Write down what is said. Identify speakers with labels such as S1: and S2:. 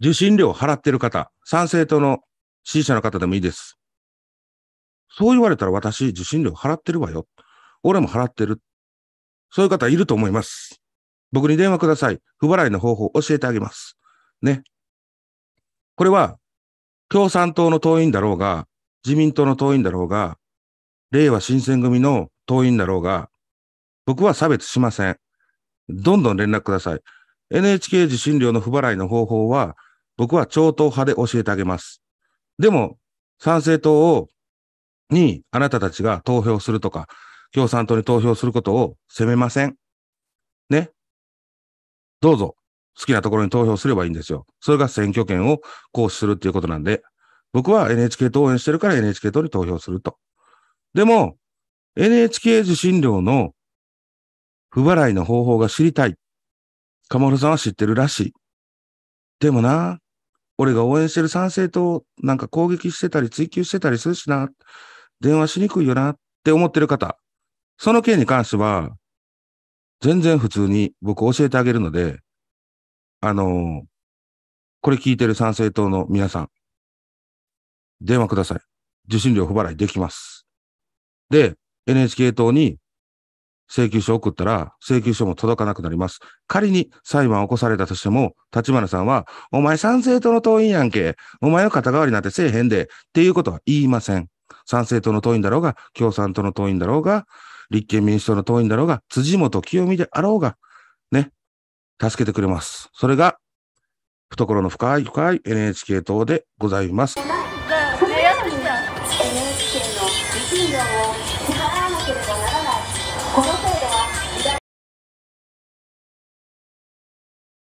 S1: 受信料を払ってる方、参政党の支持者の方でもいいです。そう言われたら私、受信料払ってるわよ。俺も払ってる。そういう方いると思います。僕に電話ください。不払いの方法教えてあげます。ね。これは、共産党の党員だろうが、自民党の党員だろうが、令和新選組の党員だろうが、僕は差別しません。どんどん連絡ください。NHK 受信料の不払いの方法は、僕は超党派で教えてあげます。でも、参政党を、にあなたたちが投票するとか、共産党に投票することを責めません。ね。どうぞ、好きなところに投票すればいいんですよ。それが選挙権を行使するっていうことなんで、僕は NHK 党応援してるから NHK 党に投票すると。でも、NHK 受信料の不払いの方法が知りたい。カモルさんは知ってるらしい。でもな、俺が応援してる賛成党なんか攻撃してたり追及してたりするしな、電話しにくいよなって思ってる方、その件に関しては、全然普通に僕教えてあげるので、あのー、これ聞いてる賛成党の皆さん、電話ください。受信料不払いできます。で、NHK 党に請求書を送ったら、請求書も届かなくなります。仮に裁判を起こされたとしても、立花さんは、お前賛成党の党員やんけ。お前は肩代わりなんてせえへんで。っていうことは言いません。賛成党の党員だろうが、共産党の党員だろうが、立憲民主党の党員だろうが、辻元清美であろうが、ね、助けてくれます。それが、懐の深い深い NHK 党でございます。